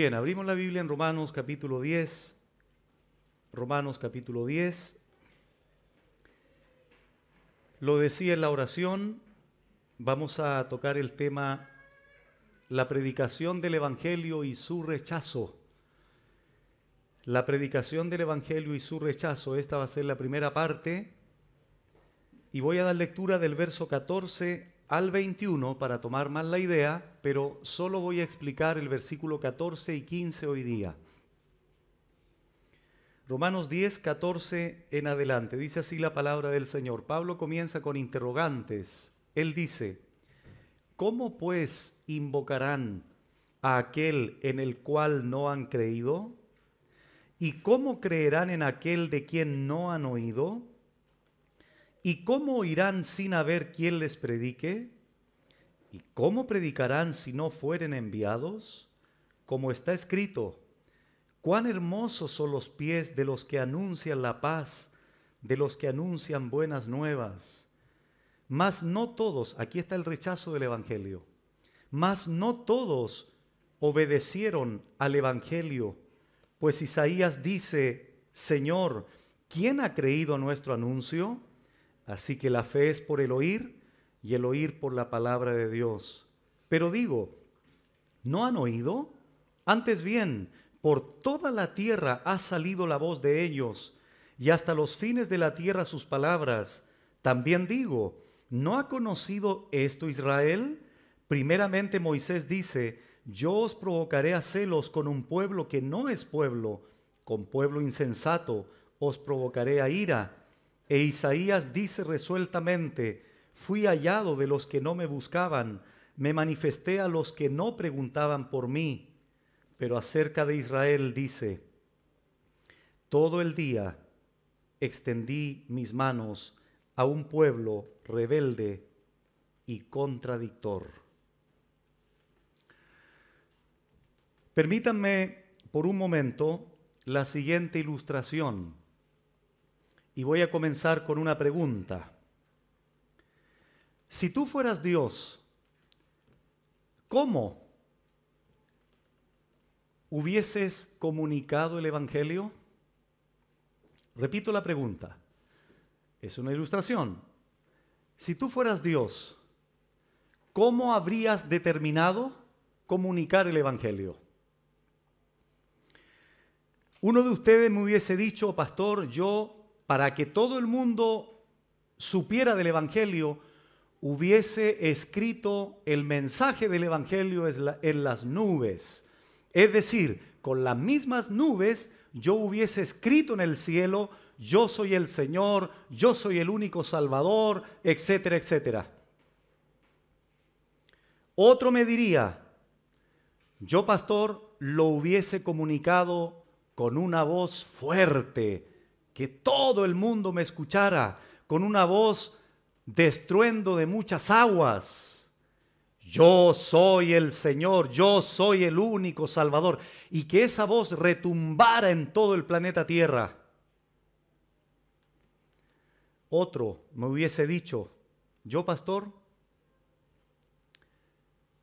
Bien, abrimos la Biblia en Romanos capítulo 10. Romanos capítulo 10. Lo decía en la oración, vamos a tocar el tema la predicación del Evangelio y su rechazo. La predicación del Evangelio y su rechazo, esta va a ser la primera parte. Y voy a dar lectura del verso 14 al 21 para tomar más la idea, pero solo voy a explicar el versículo 14 y 15 hoy día. Romanos 10, 14 en adelante. Dice así la palabra del Señor. Pablo comienza con interrogantes. Él dice, ¿cómo pues invocarán a aquel en el cual no han creído? ¿Y cómo creerán en aquel de quien no han oído? ¿Y cómo irán sin haber quien les predique? ¿Y cómo predicarán si no fueren enviados? Como está escrito, cuán hermosos son los pies de los que anuncian la paz, de los que anuncian buenas nuevas. Mas no todos, aquí está el rechazo del Evangelio, mas no todos obedecieron al Evangelio, pues Isaías dice, Señor, ¿quién ha creído nuestro anuncio? Así que la fe es por el oír y el oír por la palabra de Dios. Pero digo, ¿no han oído? Antes bien, por toda la tierra ha salido la voz de ellos, y hasta los fines de la tierra sus palabras. También digo, ¿no ha conocido esto Israel? Primeramente Moisés dice, yo os provocaré a celos con un pueblo que no es pueblo, con pueblo insensato os provocaré a ira e Isaías dice resueltamente, fui hallado de los que no me buscaban, me manifesté a los que no preguntaban por mí. Pero acerca de Israel dice, todo el día extendí mis manos a un pueblo rebelde y contradictor. Permítanme por un momento la siguiente ilustración y voy a comenzar con una pregunta. Si tú fueras Dios, ¿cómo hubieses comunicado el Evangelio? Repito la pregunta. Es una ilustración. Si tú fueras Dios, ¿cómo habrías determinado comunicar el Evangelio? Uno de ustedes me hubiese dicho, pastor, yo para que todo el mundo supiera del Evangelio, hubiese escrito el mensaje del Evangelio en las nubes. Es decir, con las mismas nubes yo hubiese escrito en el cielo, yo soy el Señor, yo soy el único Salvador, etcétera, etcétera. Otro me diría, yo pastor lo hubiese comunicado con una voz fuerte, que todo el mundo me escuchara con una voz destruendo de muchas aguas. Yo soy el Señor, yo soy el único Salvador. Y que esa voz retumbara en todo el planeta Tierra. Otro me hubiese dicho, yo pastor,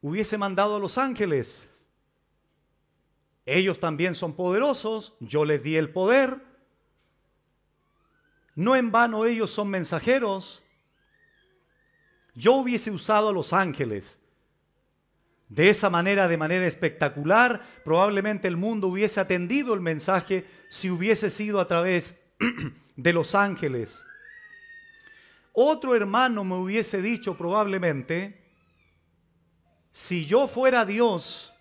hubiese mandado a los ángeles. Ellos también son poderosos, yo les di el poder, no en vano ellos son mensajeros. Yo hubiese usado a los ángeles. De esa manera, de manera espectacular, probablemente el mundo hubiese atendido el mensaje si hubiese sido a través de los ángeles. Otro hermano me hubiese dicho probablemente, si yo fuera Dios,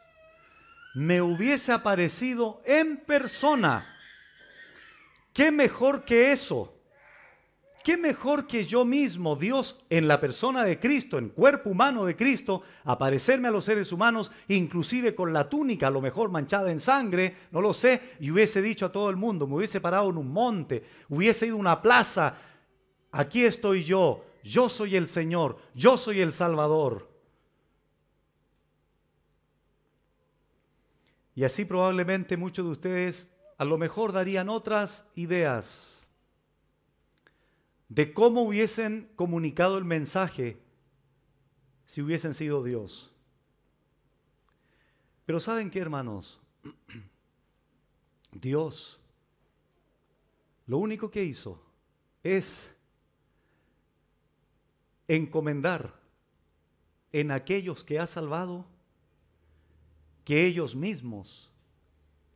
me hubiese aparecido en persona. ¿Qué mejor que eso? ¿Qué mejor que yo mismo, Dios, en la persona de Cristo, en cuerpo humano de Cristo, aparecerme a los seres humanos, inclusive con la túnica, a lo mejor manchada en sangre, no lo sé, y hubiese dicho a todo el mundo, me hubiese parado en un monte, hubiese ido a una plaza, aquí estoy yo, yo soy el Señor, yo soy el Salvador. Y así probablemente muchos de ustedes a lo mejor darían otras ideas de cómo hubiesen comunicado el mensaje si hubiesen sido Dios. Pero ¿saben qué, hermanos? Dios lo único que hizo es encomendar en aquellos que ha salvado que ellos mismos,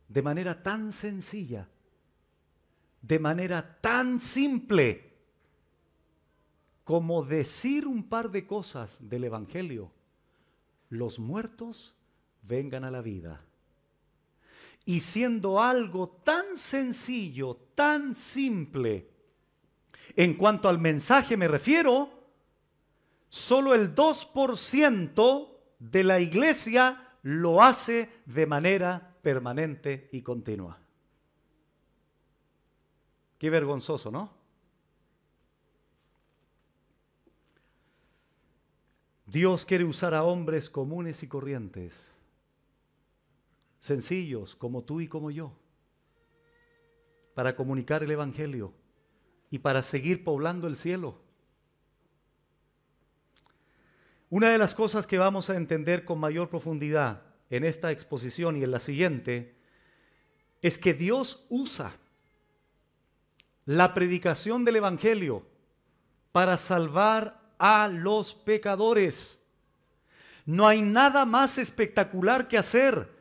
de manera tan sencilla, de manera tan simple, como decir un par de cosas del Evangelio, los muertos vengan a la vida. Y siendo algo tan sencillo, tan simple, en cuanto al mensaje me refiero, solo el 2% de la iglesia lo hace de manera permanente y continua. Qué vergonzoso, ¿no? Dios quiere usar a hombres comunes y corrientes, sencillos como tú y como yo, para comunicar el Evangelio y para seguir poblando el cielo. Una de las cosas que vamos a entender con mayor profundidad en esta exposición y en la siguiente es que Dios usa la predicación del Evangelio para salvar a los pecadores. No hay nada más espectacular que hacer.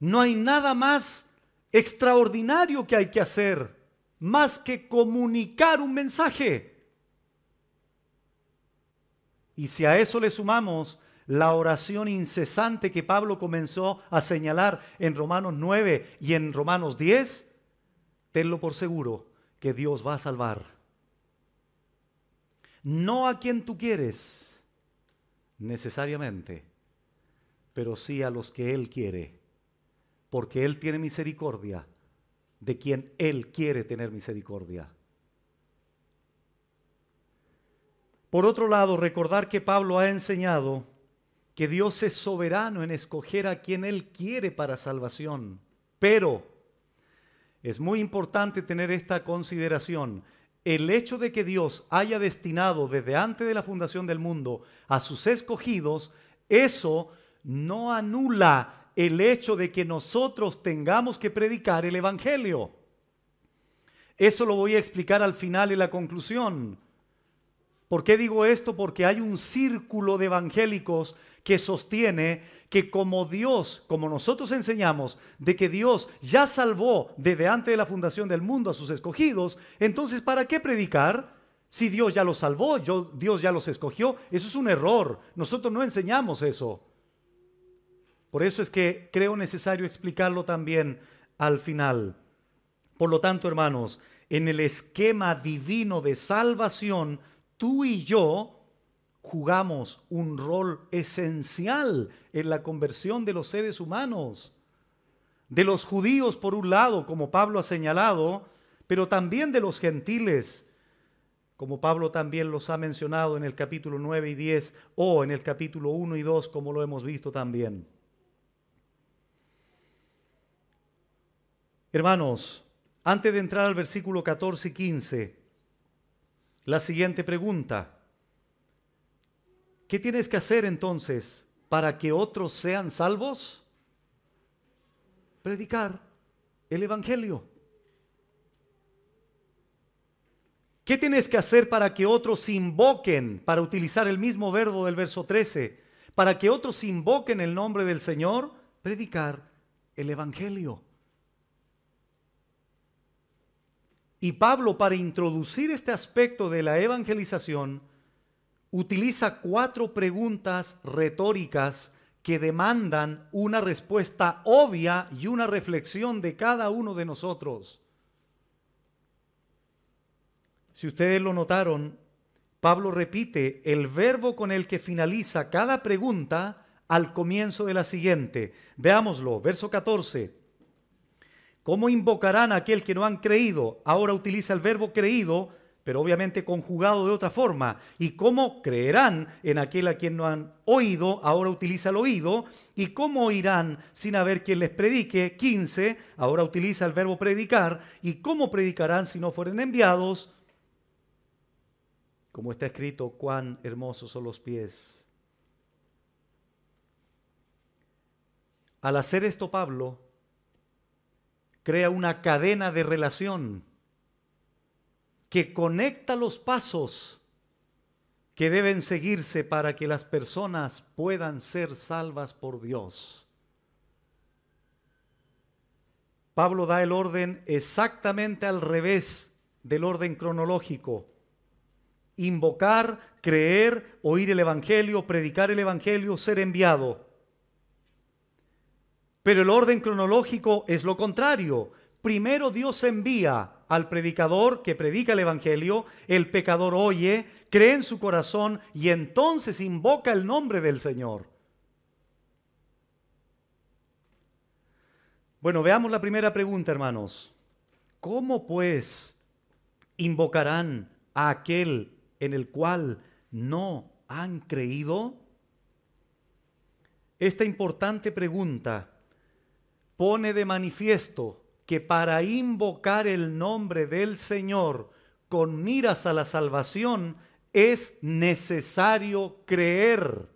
No hay nada más extraordinario que hay que hacer más que comunicar un mensaje. Y si a eso le sumamos la oración incesante que Pablo comenzó a señalar en Romanos 9 y en Romanos 10, tenlo por seguro que Dios va a salvar no a quien tú quieres necesariamente, pero sí a los que Él quiere, porque Él tiene misericordia de quien Él quiere tener misericordia. Por otro lado, recordar que Pablo ha enseñado que Dios es soberano en escoger a quien Él quiere para salvación, pero es muy importante tener esta consideración el hecho de que Dios haya destinado desde antes de la fundación del mundo a sus escogidos, eso no anula el hecho de que nosotros tengamos que predicar el Evangelio. Eso lo voy a explicar al final y la conclusión. ¿Por qué digo esto? Porque hay un círculo de evangélicos que sostiene que como Dios, como nosotros enseñamos, de que Dios ya salvó desde antes de la fundación del mundo a sus escogidos, entonces ¿para qué predicar? Si Dios ya los salvó, Dios ya los escogió, eso es un error. Nosotros no enseñamos eso. Por eso es que creo necesario explicarlo también al final. Por lo tanto, hermanos, en el esquema divino de salvación, tú y yo jugamos un rol esencial en la conversión de los seres humanos, de los judíos por un lado, como Pablo ha señalado, pero también de los gentiles, como Pablo también los ha mencionado en el capítulo 9 y 10 o en el capítulo 1 y 2, como lo hemos visto también. Hermanos, antes de entrar al versículo 14 y 15, la siguiente pregunta. ¿Qué tienes que hacer entonces para que otros sean salvos? Predicar el Evangelio. ¿Qué tienes que hacer para que otros invoquen, para utilizar el mismo verbo del verso 13, para que otros invoquen el nombre del Señor? Predicar el Evangelio. Y Pablo, para introducir este aspecto de la evangelización, utiliza cuatro preguntas retóricas que demandan una respuesta obvia y una reflexión de cada uno de nosotros. Si ustedes lo notaron, Pablo repite el verbo con el que finaliza cada pregunta al comienzo de la siguiente. Veámoslo, verso 14. ¿Cómo invocarán a aquel que no han creído? Ahora utiliza el verbo creído, pero obviamente conjugado de otra forma. ¿Y cómo creerán en aquel a quien no han oído? Ahora utiliza el oído. ¿Y cómo oirán sin haber quien les predique? 15. Ahora utiliza el verbo predicar. ¿Y cómo predicarán si no fueren enviados? Como está escrito, cuán hermosos son los pies. Al hacer esto, Pablo crea una cadena de relación que conecta los pasos que deben seguirse para que las personas puedan ser salvas por Dios. Pablo da el orden exactamente al revés del orden cronológico. Invocar, creer, oír el Evangelio, predicar el Evangelio, ser enviado. Pero el orden cronológico es lo contrario. Primero Dios envía al predicador que predica el Evangelio, el pecador oye, cree en su corazón y entonces invoca el nombre del Señor. Bueno, veamos la primera pregunta, hermanos. ¿Cómo pues invocarán a aquel en el cual no han creído? Esta importante pregunta pone de manifiesto que para invocar el nombre del Señor con miras a la salvación es necesario creer.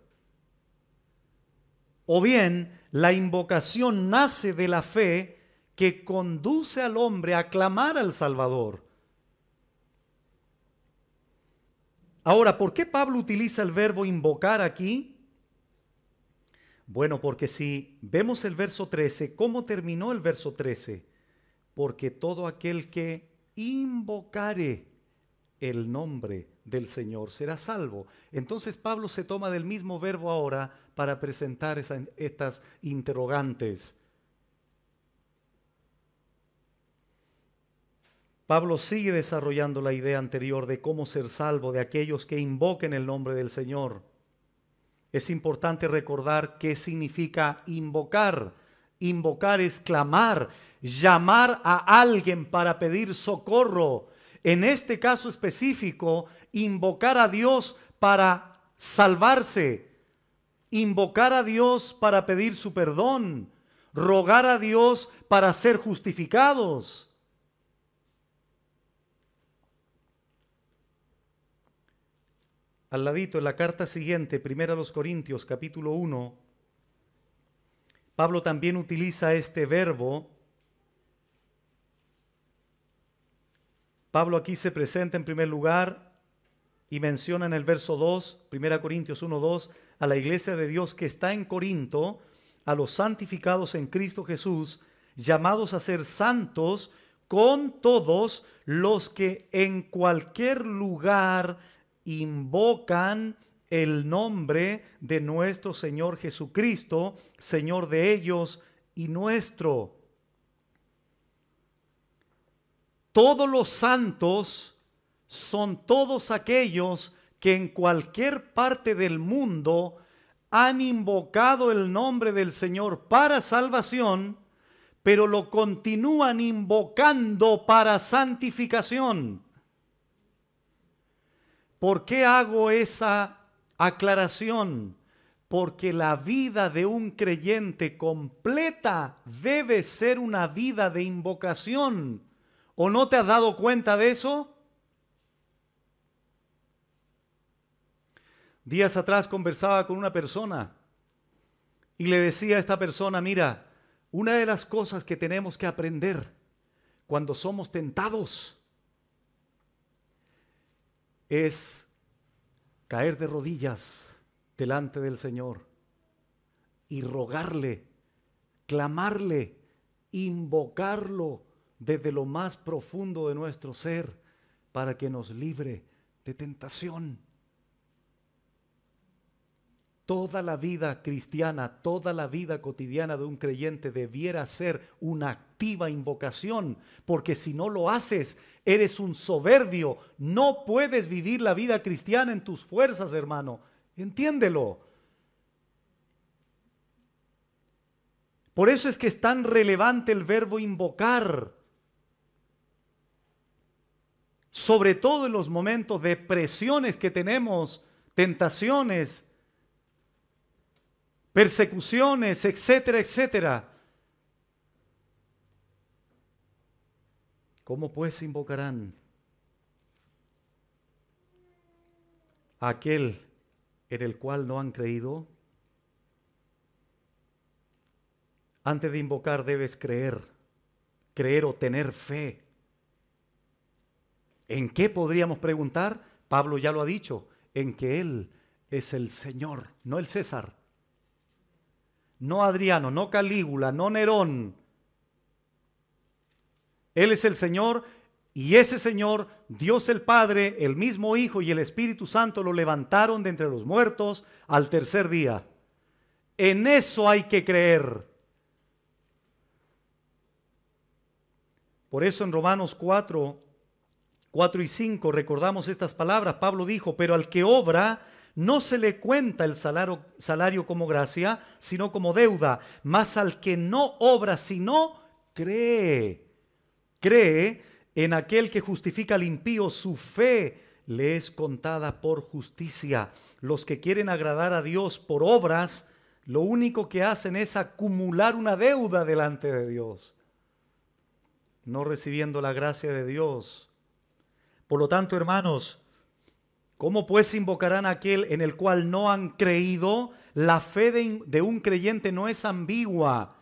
O bien, la invocación nace de la fe que conduce al hombre a clamar al Salvador. Ahora, ¿por qué Pablo utiliza el verbo invocar aquí? Bueno, porque si vemos el verso 13, ¿cómo terminó el verso 13? Porque todo aquel que invocare el nombre del Señor será salvo. Entonces Pablo se toma del mismo verbo ahora para presentar estas interrogantes. Pablo sigue desarrollando la idea anterior de cómo ser salvo de aquellos que invoquen el nombre del Señor. Es importante recordar qué significa invocar. Invocar es clamar, llamar a alguien para pedir socorro. En este caso específico, invocar a Dios para salvarse, invocar a Dios para pedir su perdón, rogar a Dios para ser justificados. al ladito, en la carta siguiente, primera los Corintios capítulo 1, Pablo también utiliza este verbo. Pablo aquí se presenta en primer lugar y menciona en el verso 2, 1 Corintios 1, 2, a la iglesia de Dios que está en Corinto, a los santificados en Cristo Jesús, llamados a ser santos con todos los que en cualquier lugar invocan el nombre de nuestro Señor Jesucristo, Señor de ellos y nuestro. Todos los santos son todos aquellos que en cualquier parte del mundo han invocado el nombre del Señor para salvación, pero lo continúan invocando para santificación. ¿Por qué hago esa aclaración? Porque la vida de un creyente completa debe ser una vida de invocación. ¿O no te has dado cuenta de eso? Días atrás conversaba con una persona y le decía a esta persona, mira, una de las cosas que tenemos que aprender cuando somos tentados es caer de rodillas delante del Señor y rogarle, clamarle, invocarlo desde lo más profundo de nuestro ser para que nos libre de tentación. Toda la vida cristiana, toda la vida cotidiana de un creyente debiera ser una activa invocación, porque si no lo haces, eres un soberbio. No puedes vivir la vida cristiana en tus fuerzas, hermano. Entiéndelo. Por eso es que es tan relevante el verbo invocar. Sobre todo en los momentos de presiones que tenemos, tentaciones, persecuciones, etcétera, etcétera. ¿Cómo pues invocarán a aquel en el cual no han creído? Antes de invocar debes creer, creer o tener fe. ¿En qué podríamos preguntar? Pablo ya lo ha dicho, en que Él es el Señor, no el César no Adriano, no Calígula, no Nerón. Él es el Señor y ese Señor, Dios el Padre, el mismo Hijo y el Espíritu Santo lo levantaron de entre los muertos al tercer día. En eso hay que creer. Por eso en Romanos 4, 4 y 5 recordamos estas palabras. Pablo dijo, pero al que obra, no se le cuenta el salario, salario como gracia, sino como deuda, mas al que no obra, sino cree. Cree en aquel que justifica al impío, su fe le es contada por justicia. Los que quieren agradar a Dios por obras, lo único que hacen es acumular una deuda delante de Dios, no recibiendo la gracia de Dios. Por lo tanto, hermanos, ¿Cómo pues invocarán a aquel en el cual no han creído? La fe de, un creyente no es ambigua.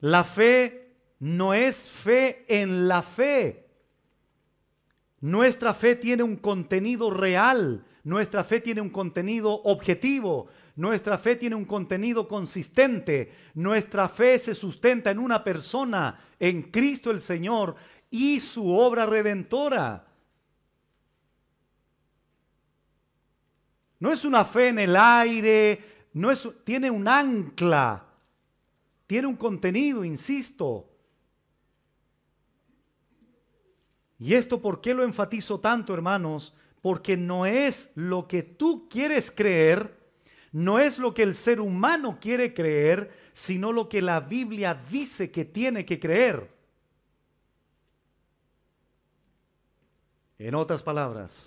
La fe no es fe en la fe. Nuestra fe tiene un contenido real, nuestra fe tiene un contenido objetivo, nuestra fe tiene un contenido consistente, nuestra fe se sustenta en una persona, en Cristo el Señor y su obra redentora. No es una fe en el aire, no es, tiene un ancla, tiene un contenido, insisto. Y esto, ¿por qué lo enfatizo tanto, hermanos? Porque no es lo que tú quieres creer, no es lo que el ser humano quiere creer, sino lo que la Biblia dice que tiene que creer. En otras palabras,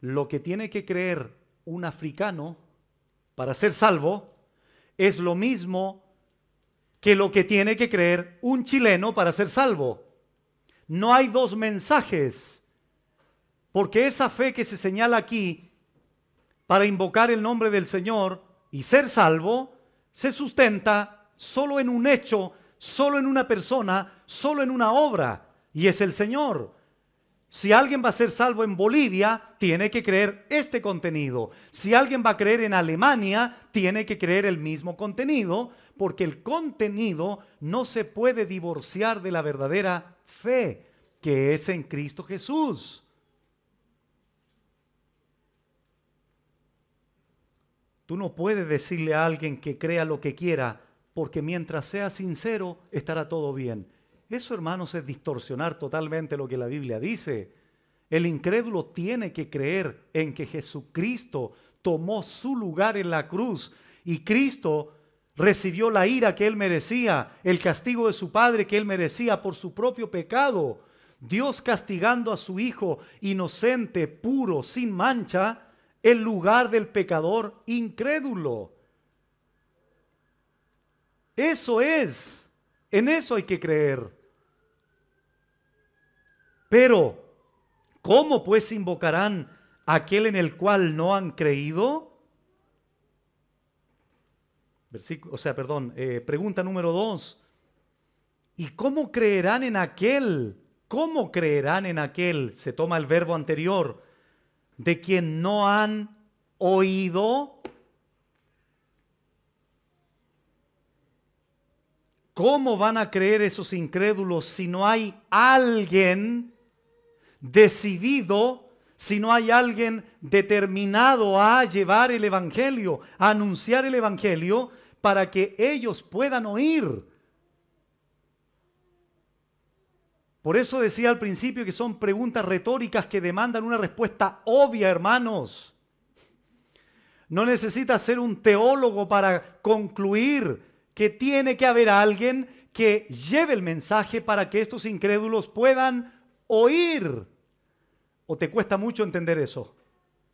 lo que tiene que creer un africano para ser salvo es lo mismo que lo que tiene que creer un chileno para ser salvo. No hay dos mensajes, porque esa fe que se señala aquí para invocar el nombre del Señor y ser salvo se sustenta solo en un hecho, solo en una persona, solo en una obra, y es el Señor. Si alguien va a ser salvo en Bolivia, tiene que creer este contenido. Si alguien va a creer en Alemania, tiene que creer el mismo contenido, porque el contenido no se puede divorciar de la verdadera fe, que es en Cristo Jesús. Tú no puedes decirle a alguien que crea lo que quiera, porque mientras sea sincero, estará todo bien. Eso, hermanos, es distorsionar totalmente lo que la Biblia dice. El incrédulo tiene que creer en que Jesucristo tomó su lugar en la cruz y Cristo recibió la ira que él merecía, el castigo de su padre que él merecía por su propio pecado. Dios castigando a su Hijo inocente, puro, sin mancha, en lugar del pecador incrédulo. Eso es, en eso hay que creer. Pero, ¿cómo pues invocarán a aquel en el cual no han creído? o sea, perdón, eh, pregunta número dos. ¿Y cómo creerán en aquel? ¿Cómo creerán en aquel? Se toma el verbo anterior, de quien no han oído. ¿Cómo van a creer esos incrédulos si no hay alguien decidido, si no hay alguien determinado a llevar el Evangelio, a anunciar el Evangelio, para que ellos puedan oír. Por eso decía al principio que son preguntas retóricas que demandan una respuesta obvia, hermanos. No necesita ser un teólogo para concluir que tiene que haber alguien que lleve el mensaje para que estos incrédulos puedan oír. ¿O te cuesta mucho entender eso?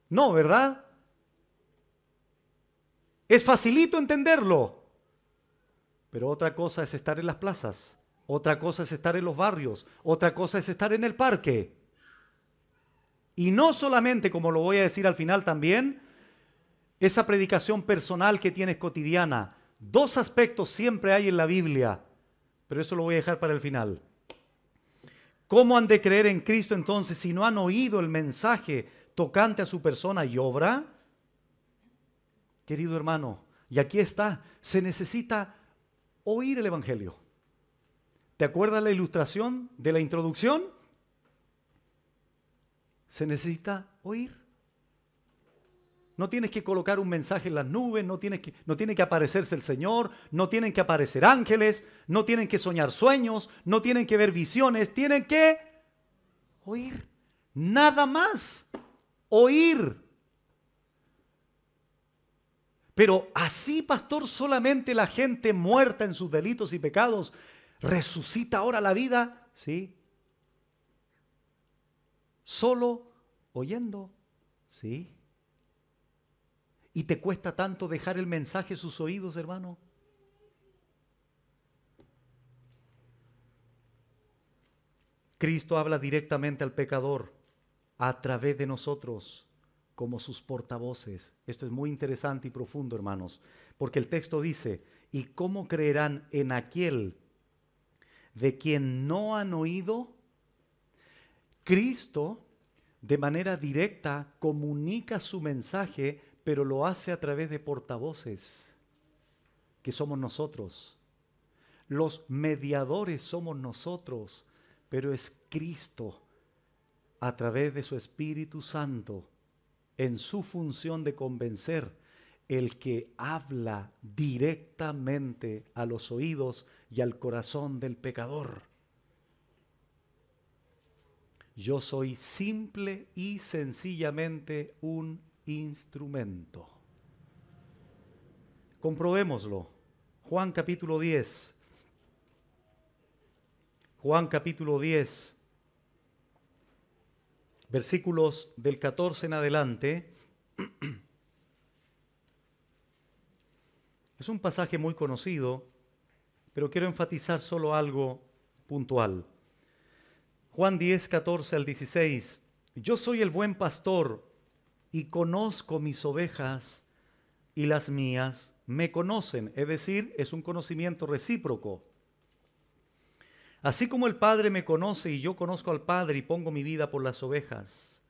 No, ¿verdad? Es facilito entenderlo. Pero otra cosa es estar en las plazas, otra cosa es estar en los barrios, otra cosa es estar en el parque. Y no solamente, como lo voy a decir al final también, esa predicación personal que tienes cotidiana. Dos aspectos siempre hay en la Biblia, pero eso lo voy a dejar para el final. ¿Cómo han de creer en Cristo entonces si no han oído el mensaje tocante a su persona y obra? Querido hermano, y aquí está, se necesita oír el Evangelio. ¿Te acuerdas la ilustración de la introducción? Se necesita oír. No tienes que colocar un mensaje en las nubes, no, tienes que, no tiene que aparecerse el Señor, no tienen que aparecer ángeles, no tienen que soñar sueños, no tienen que ver visiones, tienen que oír. Nada más. Oír. Pero así, pastor, solamente la gente muerta en sus delitos y pecados resucita ahora la vida, ¿sí? Solo oyendo, ¿sí? y te cuesta tanto dejar el mensaje a sus oídos, hermano? Cristo habla directamente al pecador a través de nosotros como sus portavoces. Esto es muy interesante y profundo, hermanos, porque el texto dice, ¿y cómo creerán en aquel de quien no han oído? Cristo, de manera directa, comunica su mensaje pero lo hace a través de portavoces, que somos nosotros. Los mediadores somos nosotros, pero es Cristo a través de su Espíritu Santo, en su función de convencer, el que habla directamente a los oídos y al corazón del pecador. Yo soy simple y sencillamente un instrumento. Comprobémoslo. Juan capítulo 10. Juan capítulo 10, versículos del 14 en adelante. Es un pasaje muy conocido, pero quiero enfatizar solo algo puntual. Juan 10, 14 al 16. Yo soy el buen pastor y conozco mis ovejas y las mías me conocen. Es decir, es un conocimiento recíproco. Así como el Padre me conoce y yo conozco al Padre y pongo mi vida por las ovejas.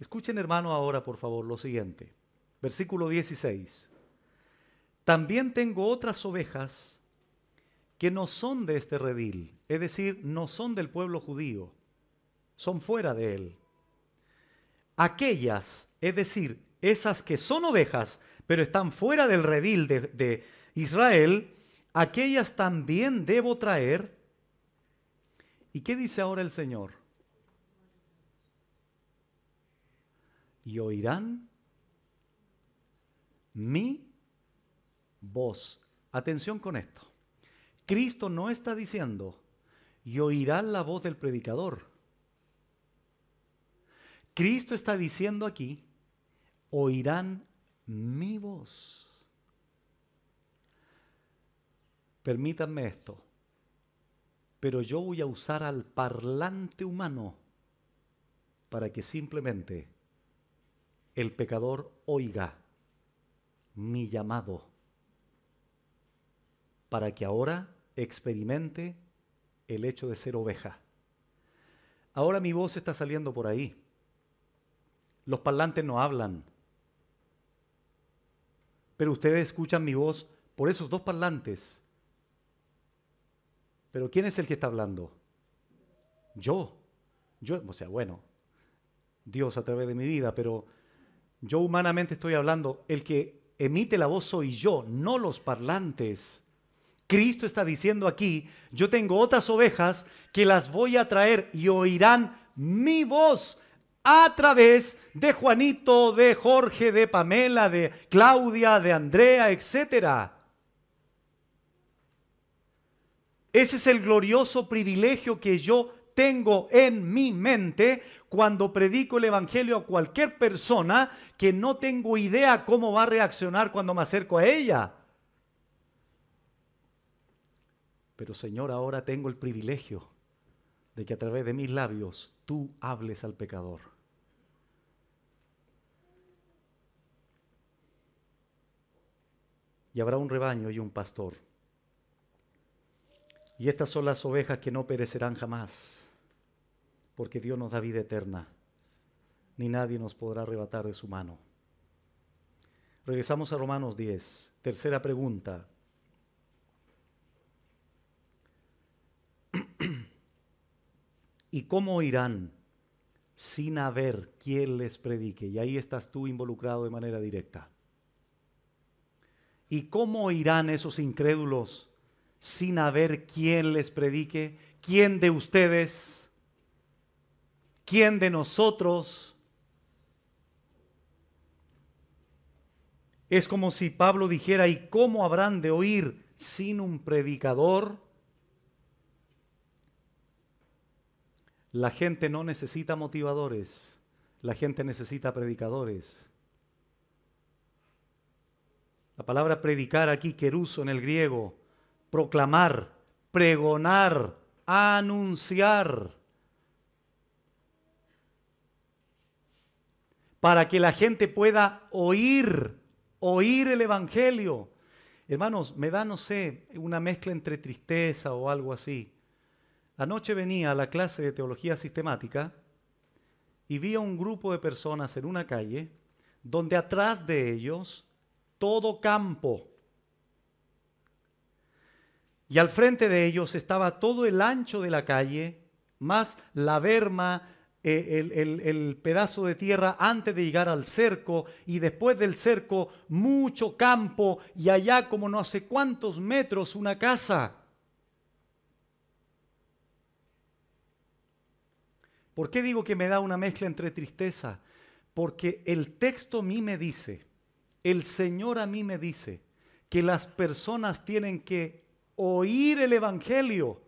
Escuchen hermano ahora por favor lo siguiente. Versículo 16. También tengo otras ovejas que no son de este redil, es decir, no son del pueblo judío, son fuera de él aquellas, es decir, esas que son ovejas, pero están fuera del redil de, Israel, aquellas también debo traer. ¿Y qué dice ahora el Señor? Y oirán mi voz. Atención con esto. Cristo no está diciendo, y oirán la voz del predicador. Cristo está diciendo aquí, oirán mi voz. Permítanme esto, pero yo voy a usar al parlante humano para que simplemente el pecador oiga mi llamado, para que ahora experimente el hecho de ser oveja. Ahora mi voz está saliendo por ahí los parlantes no hablan. Pero ustedes escuchan mi voz por esos dos parlantes. Pero ¿quién es el que está hablando? Yo. Yo, o sea, bueno, Dios a través de mi vida, pero yo humanamente estoy hablando, el que emite la voz soy yo, no los parlantes. Cristo está diciendo aquí, yo tengo otras ovejas que las voy a traer y oirán mi voz a través de Juanito, de Jorge, de Pamela, de Claudia, de Andrea, etc. Ese es el glorioso privilegio que yo tengo en mi mente cuando predico el Evangelio a cualquier persona que no tengo idea cómo va a reaccionar cuando me acerco a ella. Pero Señor, ahora tengo el privilegio de que a través de mis labios tú hables al pecador. y habrá un rebaño y un pastor. Y estas son las ovejas que no perecerán jamás, porque Dios nos da vida eterna, ni nadie nos podrá arrebatar de su mano. Regresamos a Romanos 10, tercera pregunta. ¿Y cómo irán sin haber quien les predique? Y ahí estás tú involucrado de manera directa. ¿Y cómo irán esos incrédulos sin haber quién les predique? ¿Quién de ustedes? ¿Quién de nosotros? Es como si Pablo dijera, ¿y cómo habrán de oír sin un predicador? La gente no necesita motivadores, la gente necesita predicadores. La palabra predicar aquí, queruso en el griego, proclamar, pregonar, anunciar. Para que la gente pueda oír, oír el Evangelio. Hermanos, me da, no sé, una mezcla entre tristeza o algo así. Anoche venía a la clase de teología sistemática y vi a un grupo de personas en una calle donde atrás de ellos todo campo. Y al frente de ellos estaba todo el ancho de la calle, más la verma, eh, el, pedazo de tierra antes de llegar al cerco y después del cerco mucho campo y allá como no hace cuántos metros una casa. ¿Por qué digo que me da una mezcla entre tristeza? Porque el texto a mí me dice el Señor a mí me dice que las personas tienen que oír el Evangelio.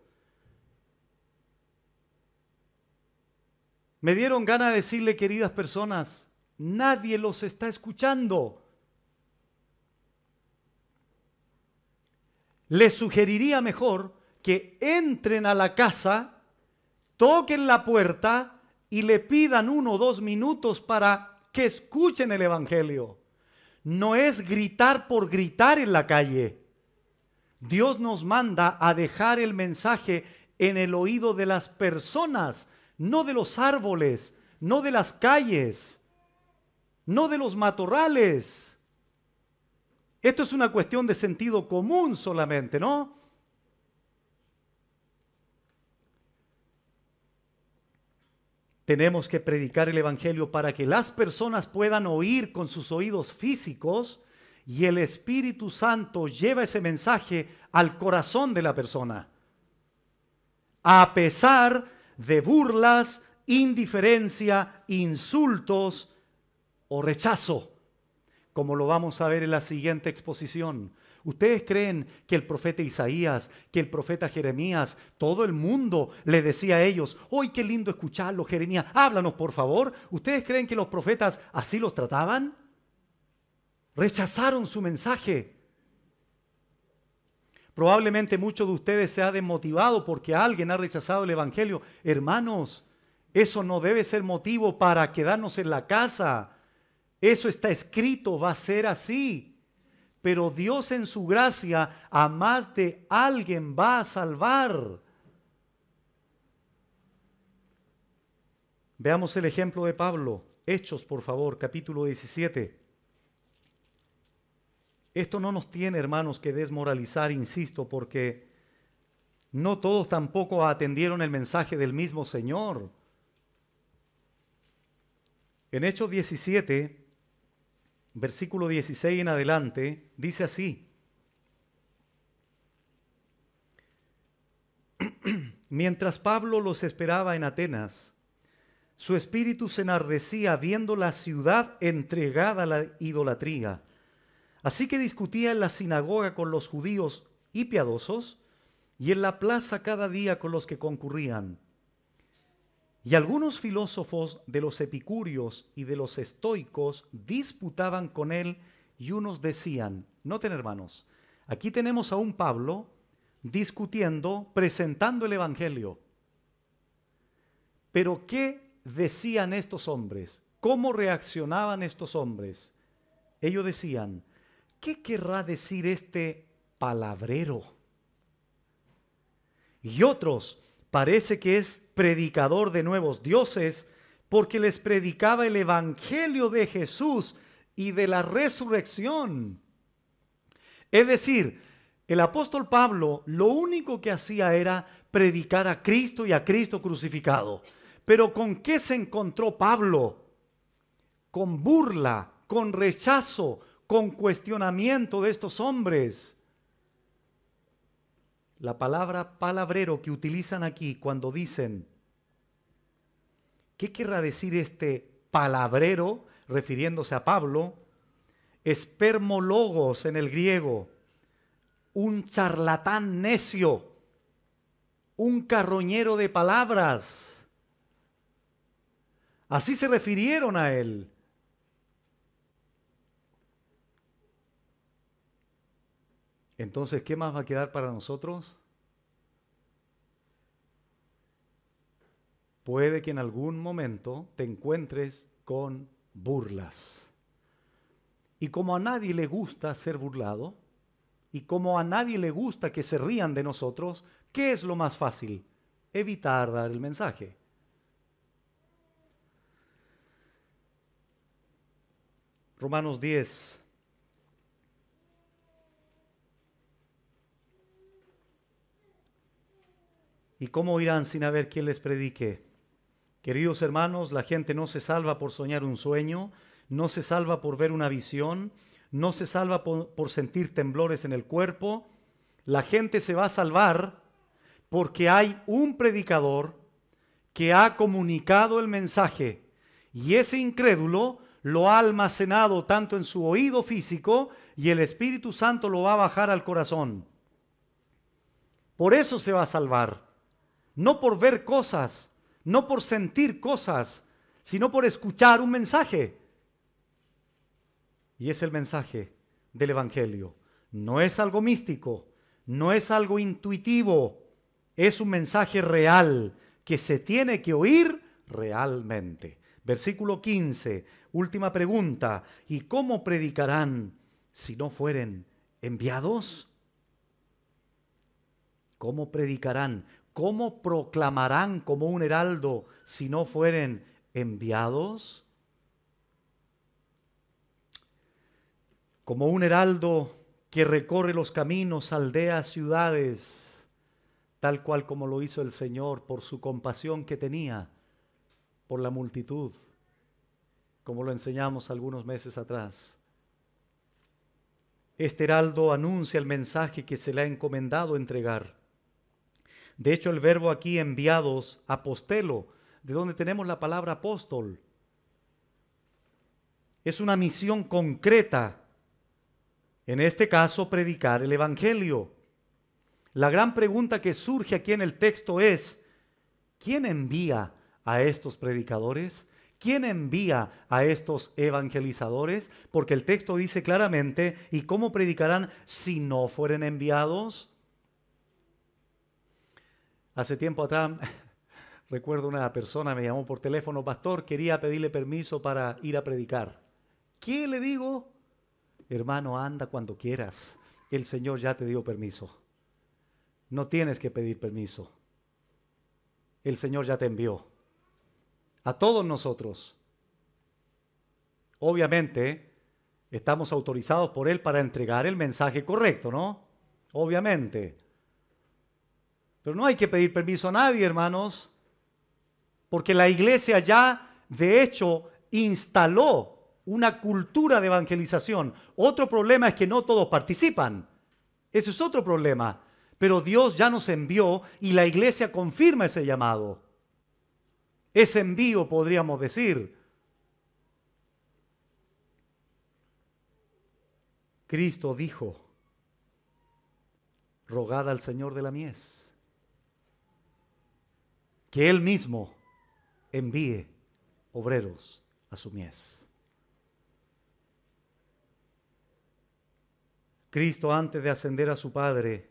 Me dieron ganas de decirle, queridas personas, nadie los está escuchando. Les sugeriría mejor que entren a la casa, toquen la puerta y le pidan uno o dos minutos para que escuchen el Evangelio no es gritar por gritar en la calle. Dios nos manda a dejar el mensaje en el oído de las personas, no de los árboles, no de las calles, no de los matorrales. Esto es una cuestión de sentido común solamente, ¿no? Tenemos que predicar el Evangelio para que las personas puedan oír con sus oídos físicos y el Espíritu Santo lleva ese mensaje al corazón de la persona. A pesar de burlas, indiferencia, insultos o rechazo, como lo vamos a ver en la siguiente exposición. ¿Ustedes creen que el profeta Isaías, que el profeta Jeremías, todo el mundo le decía a ellos, hoy qué lindo escucharlo, Jeremías, háblanos por favor? ¿Ustedes creen que los profetas así los trataban? Rechazaron su mensaje. Probablemente muchos de ustedes se ha desmotivado porque alguien ha rechazado el Evangelio. Hermanos, eso no debe ser motivo para quedarnos en la casa. Eso está escrito, va a ser así pero Dios en su gracia a más de alguien va a salvar. Veamos el ejemplo de Pablo. Hechos, por favor, capítulo 17. Esto no nos tiene, hermanos, que desmoralizar, insisto, porque no todos tampoco atendieron el mensaje del mismo Señor. En Hechos 17, versículo 16 en adelante, dice así. Mientras Pablo los esperaba en Atenas, su espíritu se enardecía viendo la ciudad entregada a la idolatría. Así que discutía en la sinagoga con los judíos y piadosos y en la plaza cada día con los que concurrían. Y algunos filósofos de los epicúreos y de los estoicos disputaban con él y unos decían, noten hermanos, aquí tenemos a un Pablo discutiendo, presentando el Evangelio. Pero ¿qué decían estos hombres? ¿Cómo reaccionaban estos hombres? Ellos decían, ¿qué querrá decir este palabrero? Y otros, Parece que es predicador de nuevos dioses porque les predicaba el Evangelio de Jesús y de la resurrección. Es decir, el apóstol Pablo lo único que hacía era predicar a Cristo y a Cristo crucificado. Pero ¿con qué se encontró Pablo? Con burla, con rechazo, con cuestionamiento de estos hombres la palabra palabrero que utilizan aquí cuando dicen, ¿qué querrá decir este palabrero refiriéndose a Pablo? Espermologos en el griego, un charlatán necio, un carroñero de palabras. Así se refirieron a él. Entonces, ¿qué más va a quedar para nosotros? Puede que en algún momento te encuentres con burlas. Y como a nadie le gusta ser burlado, y como a nadie le gusta que se rían de nosotros, ¿qué es lo más fácil? Evitar dar el mensaje. Romanos 10, ¿Y cómo irán sin haber quien les predique? Queridos hermanos, la gente no se salva por soñar un sueño, no se salva por ver una visión, no se salva por, por sentir temblores en el cuerpo. La gente se va a salvar porque hay un predicador que ha comunicado el mensaje y ese incrédulo lo ha almacenado tanto en su oído físico y el Espíritu Santo lo va a bajar al corazón. Por eso se va a salvar no por ver cosas, no por sentir cosas, sino por escuchar un mensaje. Y es el mensaje del Evangelio. No es algo místico, no es algo intuitivo, es un mensaje real que se tiene que oír realmente. Versículo 15, última pregunta. ¿Y cómo predicarán si no fueren enviados? ¿Cómo predicarán? ¿cómo proclamarán como un heraldo si no fueren enviados? Como un heraldo que recorre los caminos, aldeas, ciudades, tal cual como lo hizo el Señor por su compasión que tenía por la multitud, como lo enseñamos algunos meses atrás. Este heraldo anuncia el mensaje que se le ha encomendado entregar de hecho, el verbo aquí enviados, apostelo, de donde tenemos la palabra apóstol, es una misión concreta. En este caso, predicar el Evangelio. La gran pregunta que surge aquí en el texto es, ¿quién envía a estos predicadores? ¿Quién envía a estos evangelizadores? Porque el texto dice claramente, ¿y cómo predicarán si no fueren enviados? Hace tiempo atrás, recuerdo una persona me llamó por teléfono, pastor, quería pedirle permiso para ir a predicar. ¿Qué le digo? Hermano, anda cuando quieras. El Señor ya te dio permiso. No tienes que pedir permiso. El Señor ya te envió. A todos nosotros. Obviamente, estamos autorizados por Él para entregar el mensaje correcto, ¿no? Obviamente. Pero no hay que pedir permiso a nadie, hermanos, porque la iglesia ya, de hecho, instaló una cultura de evangelización. Otro problema es que no todos participan. Ese es otro problema. Pero Dios ya nos envió y la iglesia confirma ese llamado. Ese envío, podríamos decir. Cristo dijo, rogad al Señor de la mies que Él mismo envíe obreros a su mies. Cristo antes de ascender a su Padre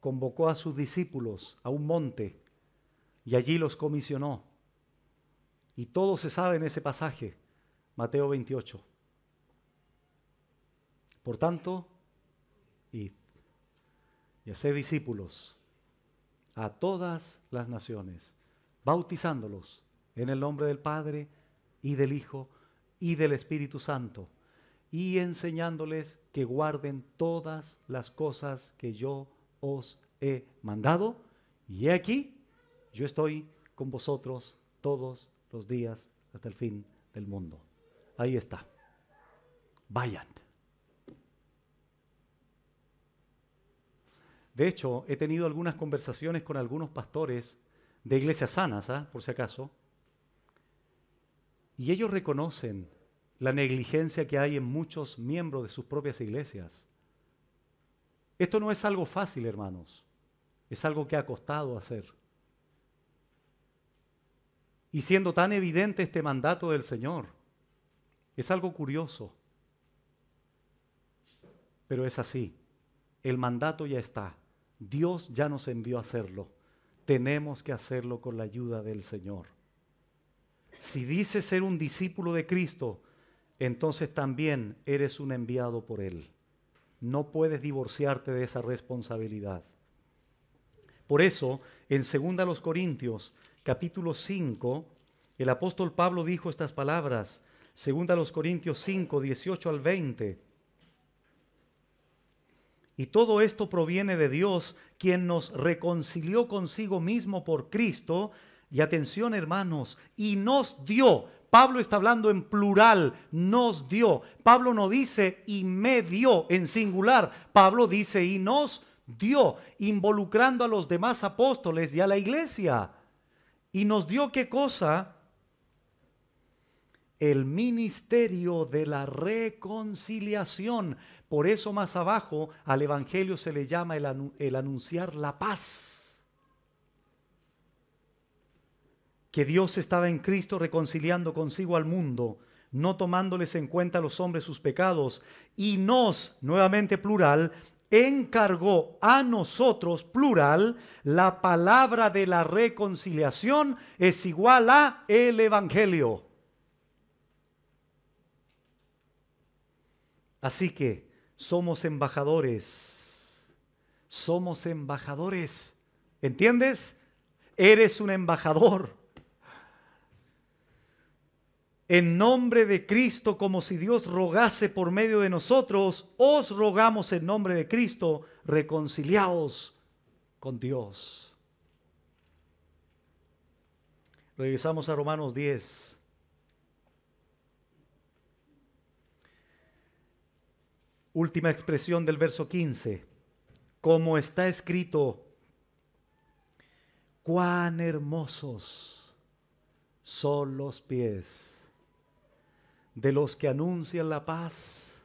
convocó a sus discípulos a un monte y allí los comisionó. Y todo se sabe en ese pasaje, Mateo 28. Por tanto, y y hacé discípulos a todas las naciones bautizándolos en el nombre del Padre y del Hijo y del Espíritu Santo, y enseñándoles que guarden todas las cosas que yo os he mandado. Y he aquí, yo estoy con vosotros todos los días hasta el fin del mundo. Ahí está. Vayan. De hecho, he tenido algunas conversaciones con algunos pastores de iglesias sanas, ¿ah? por si acaso, y ellos reconocen la negligencia que hay en muchos miembros de sus propias iglesias. Esto no es algo fácil, hermanos, es algo que ha costado hacer. Y siendo tan evidente este mandato del Señor, es algo curioso, pero es así. El mandato ya está. Dios ya nos envió a hacerlo tenemos que hacerlo con la ayuda del Señor. Si dices ser un discípulo de Cristo, entonces también eres un enviado por Él. No puedes divorciarte de esa responsabilidad. Por eso, en 2 Corintios, capítulo 5, el apóstol Pablo dijo estas palabras. 2 Corintios 5, 18 al 20. Y todo esto proviene de Dios, quien nos reconcilió consigo mismo por Cristo. Y atención hermanos, y nos dio. Pablo está hablando en plural, nos dio. Pablo no dice y me dio en singular. Pablo dice y nos dio, involucrando a los demás apóstoles y a la iglesia. ¿Y nos dio qué cosa? el ministerio de la reconciliación. Por eso más abajo al Evangelio se le llama el, anunciar la paz. Que Dios estaba en Cristo reconciliando consigo al mundo, no tomándoles en cuenta a los hombres sus pecados, y nos, nuevamente plural, encargó a nosotros, plural, la palabra de la reconciliación es igual a el Evangelio. Así que somos embajadores. Somos embajadores. ¿Entiendes? Eres un embajador. En nombre de Cristo, como si Dios rogase por medio de nosotros, os rogamos en nombre de Cristo, reconciliaos con Dios. Regresamos a Romanos 10. última expresión del verso 15, como está escrito, cuán hermosos son los pies de los que anuncian la paz,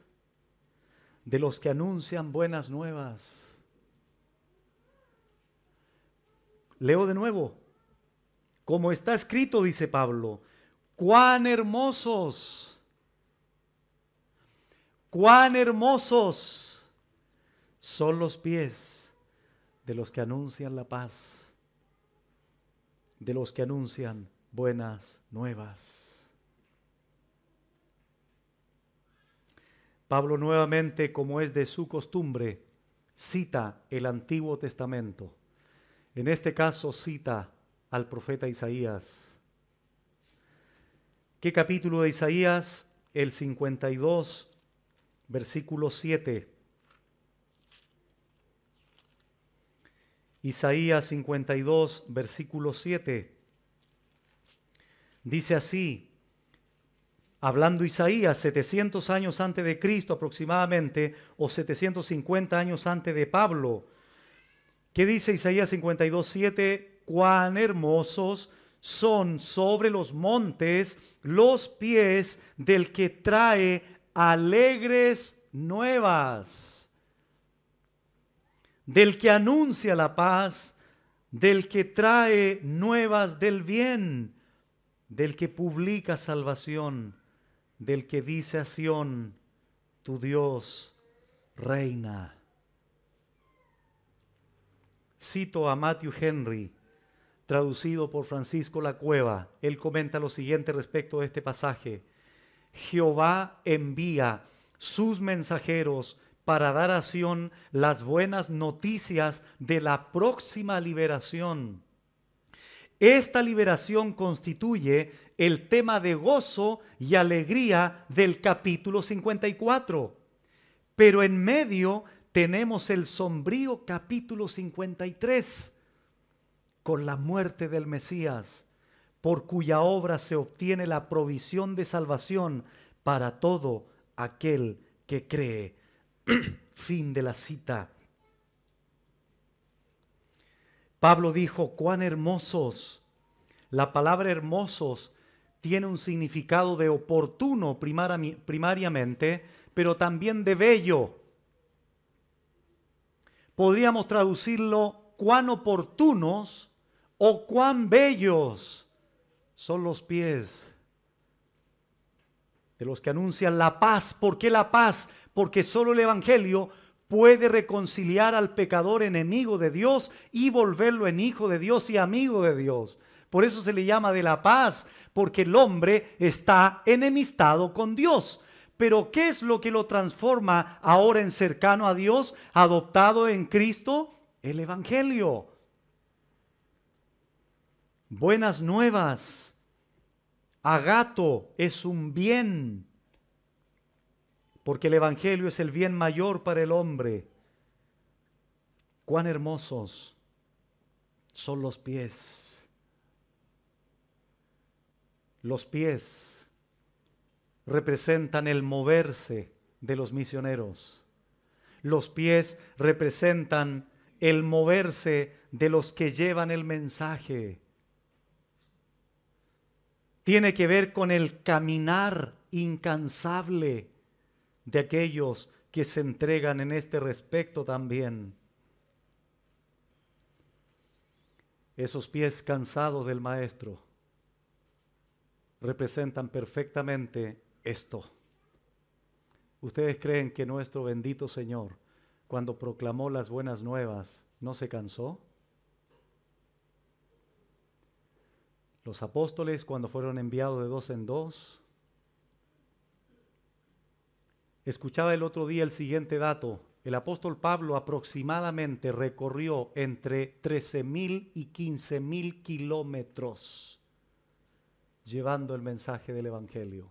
de los que anuncian buenas nuevas. Leo de nuevo, como está escrito, dice Pablo, cuán hermosos cuán hermosos son los pies de los que anuncian la paz, de los que anuncian buenas nuevas. Pablo nuevamente, como es de su costumbre, cita el Antiguo Testamento. En este caso cita al profeta Isaías. ¿Qué capítulo de Isaías? El 52 versículo 7. Isaías 52, versículo 7. Dice así, hablando Isaías 700 años antes de Cristo aproximadamente, o 750 años antes de Pablo. ¿Qué dice Isaías 52, 7? Cuán hermosos son sobre los montes los pies del que trae alegres nuevas, del que anuncia la paz, del que trae nuevas del bien, del que publica salvación, del que dice a Sión, tu Dios reina. Cito a Matthew Henry, traducido por Francisco La Cueva. Él comenta lo siguiente respecto de este pasaje. Jehová envía sus mensajeros para dar a Sion las buenas noticias de la próxima liberación. Esta liberación constituye el tema de gozo y alegría del capítulo 54. Pero en medio tenemos el sombrío capítulo 53 con la muerte del Mesías por cuya obra se obtiene la provisión de salvación para todo aquel que cree. fin de la cita. Pablo dijo, cuán hermosos. La palabra hermosos tiene un significado de oportuno primariamente, pero también de bello. Podríamos traducirlo cuán oportunos o cuán bellos son los pies de los que anuncian la paz. ¿Por qué la paz? Porque solo el Evangelio puede reconciliar al pecador enemigo de Dios y volverlo en hijo de Dios y amigo de Dios. Por eso se le llama de la paz, porque el hombre está enemistado con Dios. Pero ¿qué es lo que lo transforma ahora en cercano a Dios, adoptado en Cristo? El Evangelio. Buenas nuevas Agato es un bien, porque el Evangelio es el bien mayor para el hombre. Cuán hermosos son los pies. Los pies representan el moverse de los misioneros. Los pies representan el moverse de los que llevan el mensaje tiene que ver con el caminar incansable de aquellos que se entregan en este respecto también. Esos pies cansados del Maestro representan perfectamente esto. ¿Ustedes creen que nuestro bendito Señor, cuando proclamó las buenas nuevas, no se cansó? Los apóstoles cuando fueron enviados de dos en dos. Escuchaba el otro día el siguiente dato. El apóstol Pablo aproximadamente recorrió entre 13.000 y 15.000 kilómetros llevando el mensaje del Evangelio.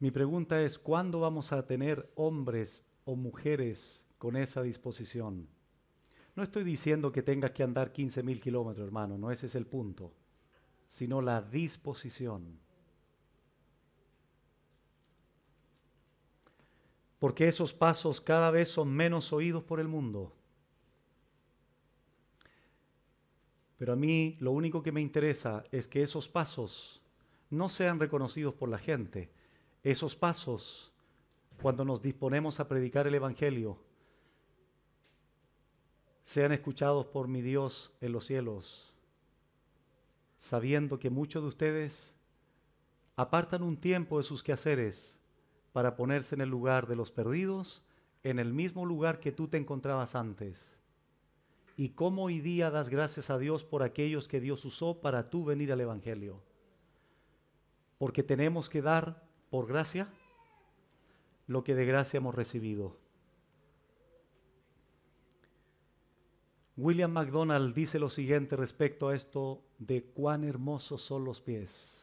Mi pregunta es, ¿cuándo vamos a tener hombres o mujeres con esa disposición? No estoy diciendo que tengas que andar 15.000 kilómetros, hermano, no ese es el punto, sino la disposición. Porque esos pasos cada vez son menos oídos por el mundo. Pero a mí lo único que me interesa es que esos pasos no sean reconocidos por la gente. Esos pasos, cuando nos disponemos a predicar el Evangelio, sean escuchados por mi Dios en los cielos, sabiendo que muchos de ustedes apartan un tiempo de sus quehaceres para ponerse en el lugar de los perdidos, en el mismo lugar que tú te encontrabas antes. Y cómo hoy día das gracias a Dios por aquellos que Dios usó para tú venir al Evangelio. Porque tenemos que dar por gracia lo que de gracia hemos recibido. William MacDonald dice lo siguiente respecto a esto de cuán hermosos son los pies.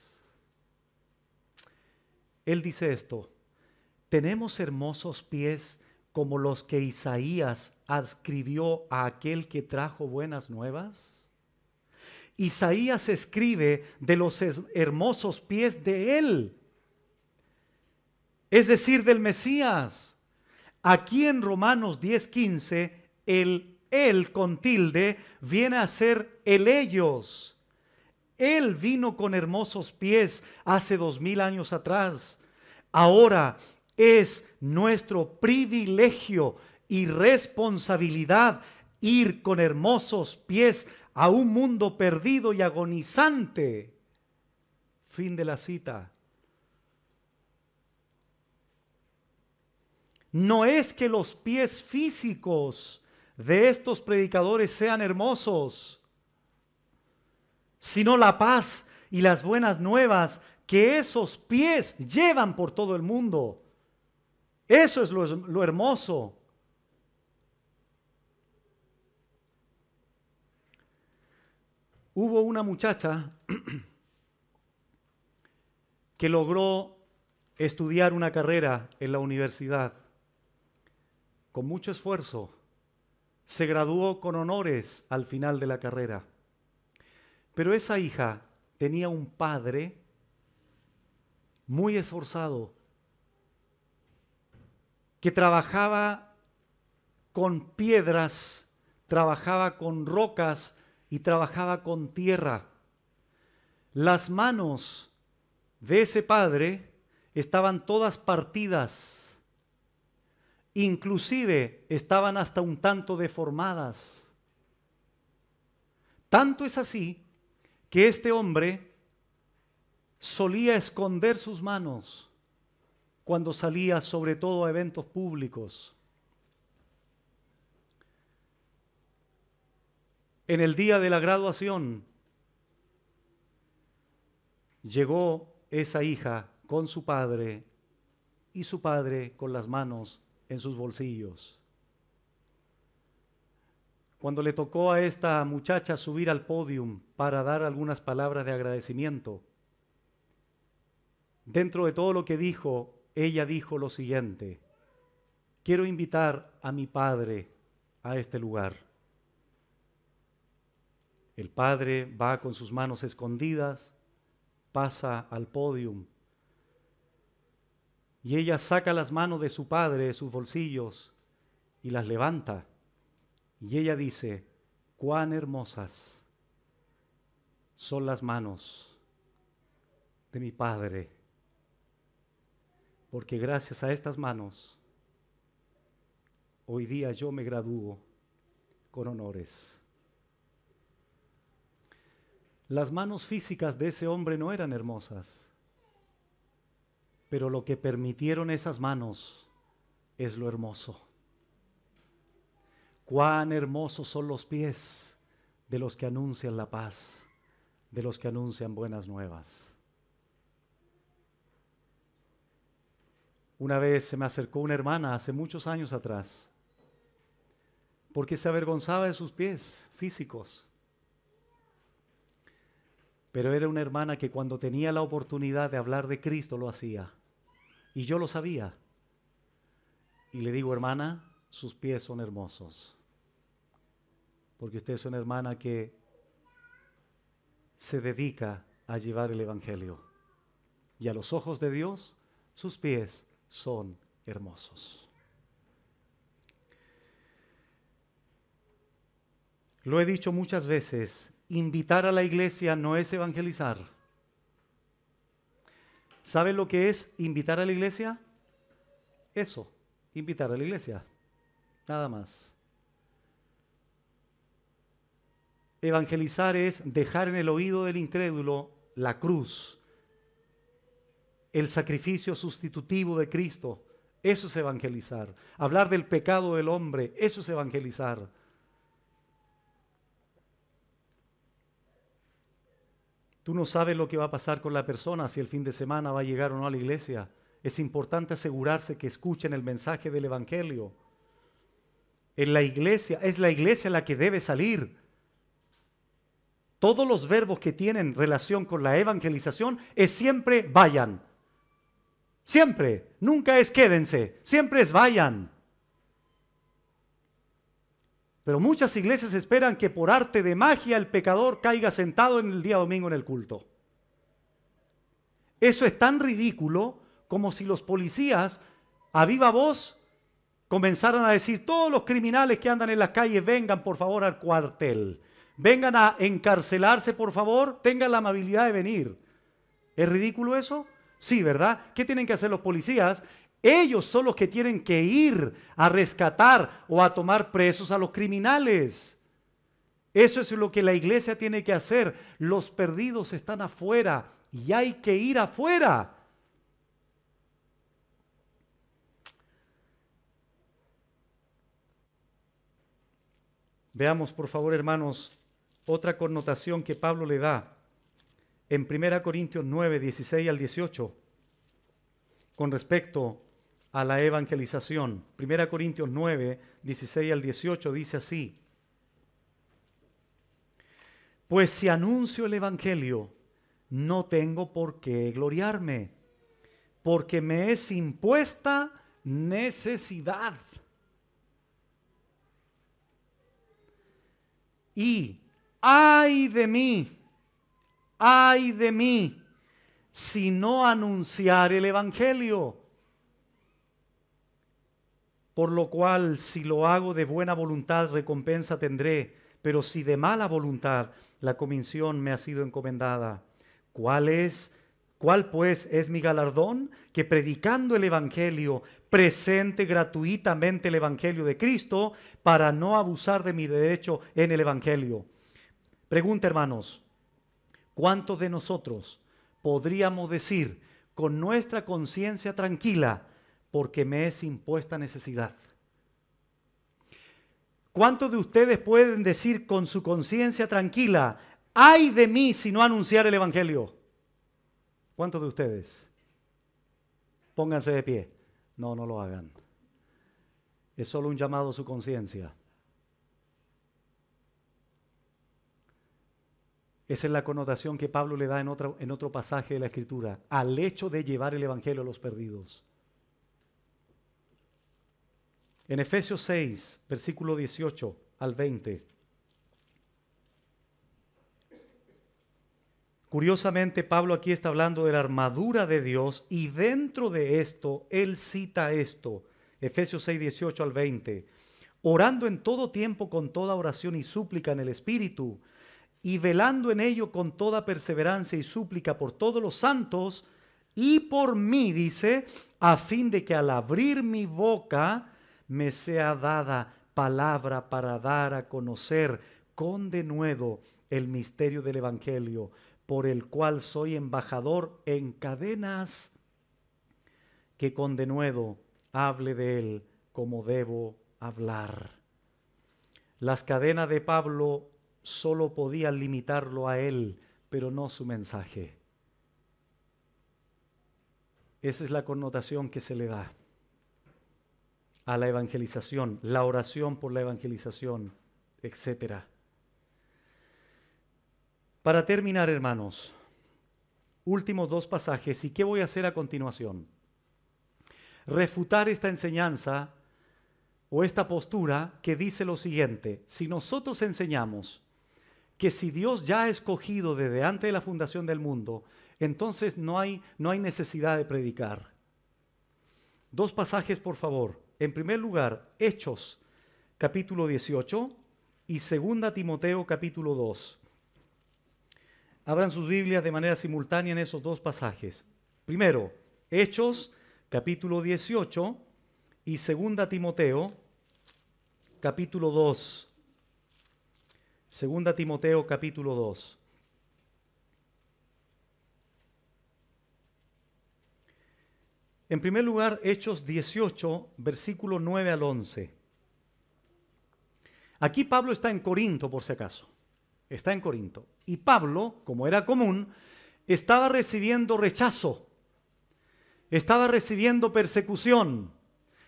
Él dice esto, tenemos hermosos pies como los que Isaías adscribió a aquel que trajo buenas nuevas? Isaías escribe de los hermosos pies de él, es decir, del Mesías. Aquí en Romanos 10:15, el él con tilde viene a ser el ellos. Él vino con hermosos pies hace dos mil años atrás. Ahora es nuestro privilegio y responsabilidad ir con hermosos pies a un mundo perdido y agonizante. Fin de la cita. No es que los pies físicos de estos predicadores sean hermosos, sino la paz y las buenas nuevas que esos pies llevan por todo el mundo. Eso es lo, hermoso. Hubo una muchacha que logró estudiar una carrera en la universidad con mucho esfuerzo se graduó con honores al final de la carrera. Pero esa hija tenía un padre muy esforzado, que trabajaba con piedras, trabajaba con rocas y trabajaba con tierra. Las manos de ese padre estaban todas partidas Inclusive estaban hasta un tanto deformadas. Tanto es así que este hombre solía esconder sus manos cuando salía sobre todo a eventos públicos. En el día de la graduación llegó esa hija con su padre y su padre con las manos en sus bolsillos. Cuando le tocó a esta muchacha subir al podium para dar algunas palabras de agradecimiento, dentro de todo lo que dijo, ella dijo lo siguiente, quiero invitar a mi padre a este lugar. El padre va con sus manos escondidas, pasa al podium y ella saca las manos de su padre, de sus bolsillos, y las levanta. Y ella dice, cuán hermosas son las manos de mi padre, porque gracias a estas manos, hoy día yo me gradúo con honores. Las manos físicas de ese hombre no eran hermosas pero lo que permitieron esas manos es lo hermoso. Cuán hermosos son los pies de los que anuncian la paz, de los que anuncian buenas nuevas. Una vez se me acercó una hermana hace muchos años atrás, porque se avergonzaba de sus pies físicos. Pero era una hermana que cuando tenía la oportunidad de hablar de Cristo lo hacía. Y yo lo sabía. Y le digo, hermana, sus pies son hermosos. Porque usted es una hermana que se dedica a llevar el Evangelio. Y a los ojos de Dios, sus pies son hermosos. Lo he dicho muchas veces, invitar a la iglesia no es evangelizar. ¿Saben lo que es invitar a la iglesia? Eso, invitar a la iglesia. Nada más. Evangelizar es dejar en el oído del incrédulo la cruz, el sacrificio sustitutivo de Cristo. Eso es evangelizar. Hablar del pecado del hombre, eso es evangelizar. Tú no sabes lo que va a pasar con la persona, si el fin de semana va a llegar o no a la iglesia. Es importante asegurarse que escuchen el mensaje del Evangelio. En la iglesia, es la iglesia la que debe salir. Todos los verbos que tienen relación con la evangelización es siempre vayan. Siempre, nunca es quédense, siempre es vayan. Pero muchas iglesias esperan que por arte de magia el pecador caiga sentado en el día domingo en el culto. Eso es tan ridículo como si los policías a viva voz comenzaran a decir, todos los criminales que andan en las calles, vengan por favor al cuartel, vengan a encarcelarse por favor, tengan la amabilidad de venir. ¿Es ridículo eso? Sí, ¿verdad? ¿Qué tienen que hacer los policías? Ellos son los que tienen que ir a rescatar o a tomar presos a los criminales. Eso es lo que la iglesia tiene que hacer. Los perdidos están afuera y hay que ir afuera. Veamos, por favor, hermanos, otra connotación que Pablo le da en 1 Corintios 9, 16 al 18, con respecto a la evangelización. Primera Corintios 9, 16 al 18 dice así, pues si anuncio el Evangelio, no tengo por qué gloriarme, porque me es impuesta necesidad. Y ay de mí, ay de mí, si no anunciar el Evangelio por lo cual, si lo hago de buena voluntad, recompensa tendré, pero si de mala voluntad, la comisión me ha sido encomendada. ¿Cuál es? ¿Cuál pues es mi galardón? Que predicando el Evangelio, presente gratuitamente el Evangelio de Cristo para no abusar de mi derecho en el Evangelio. Pregunta, hermanos, ¿cuántos de nosotros podríamos decir con nuestra conciencia tranquila porque me es impuesta necesidad. ¿Cuántos de ustedes pueden decir con su conciencia tranquila, ay de mí si no anunciar el Evangelio? ¿Cuántos de ustedes? Pónganse de pie. No, no lo hagan. Es solo un llamado a su conciencia. Esa es la connotación que Pablo le da en otro, en otro pasaje de la Escritura, al hecho de llevar el Evangelio a los perdidos. En Efesios 6, versículo 18 al 20. Curiosamente, Pablo aquí está hablando de la armadura de Dios y dentro de esto, él cita esto, Efesios 6, 18 al 20, orando en todo tiempo con toda oración y súplica en el Espíritu, y velando en ello con toda perseverancia y súplica por todos los santos, y por mí, dice, a fin de que al abrir mi boca, me sea dada palabra para dar a conocer con denuedo el misterio del Evangelio, por el cual soy embajador en cadenas, que con denuedo hable de él como debo hablar. Las cadenas de Pablo solo podían limitarlo a él, pero no su mensaje. Esa es la connotación que se le da a la evangelización, la oración por la evangelización, etc. Para terminar, hermanos, últimos dos pasajes. ¿Y qué voy a hacer a continuación? Refutar esta enseñanza o esta postura que dice lo siguiente. Si nosotros enseñamos que si Dios ya ha escogido desde antes de la fundación del mundo, entonces no hay, no hay necesidad de predicar. Dos pasajes, por favor. En primer lugar, Hechos capítulo 18 y segunda Timoteo capítulo 2. Abran sus Biblias de manera simultánea en esos dos pasajes. Primero, Hechos capítulo 18 y segunda Timoteo capítulo 2. Segunda Timoteo capítulo 2. En primer lugar, Hechos 18, versículo 9 al 11. Aquí Pablo está en Corinto, por si acaso. Está en Corinto. Y Pablo, como era común, estaba recibiendo rechazo, estaba recibiendo persecución.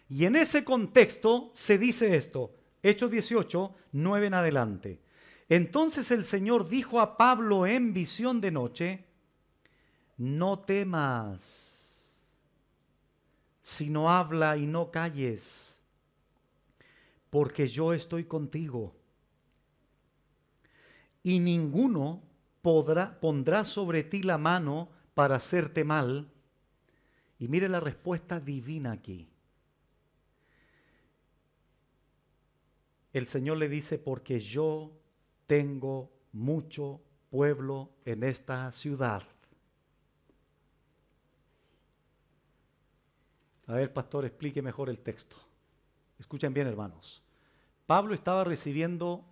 Y en ese contexto se dice esto, Hechos 18, 9 en adelante. Entonces el Señor dijo a Pablo en visión de noche, no temas no habla y no calles, porque yo estoy contigo. Y ninguno podrá, pondrá sobre ti la mano para hacerte mal. Y mire la respuesta divina aquí. El Señor le dice, porque yo tengo mucho pueblo en esta ciudad. A ver, pastor, explique mejor el texto. Escuchen bien, hermanos. Pablo estaba recibiendo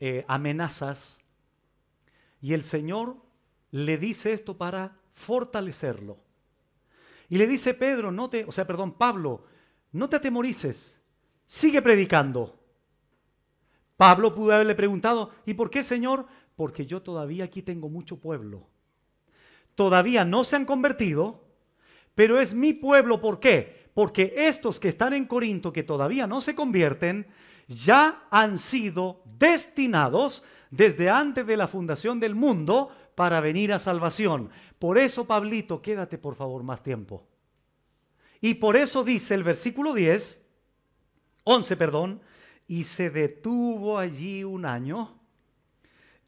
eh, amenazas y el Señor le dice esto para fortalecerlo. Y le dice Pedro, no te, o sea, perdón, Pablo, no te atemorices, sigue predicando. Pablo pudo haberle preguntado, ¿y por qué, Señor? Porque yo todavía aquí tengo mucho pueblo. Todavía no se han convertido, pero es mi pueblo. ¿Por qué? Porque estos que están en Corinto, que todavía no se convierten, ya han sido destinados desde antes de la fundación del mundo para venir a salvación. Por eso, Pablito, quédate por favor más tiempo. Y por eso dice el versículo 10, 11, perdón, y se detuvo allí un año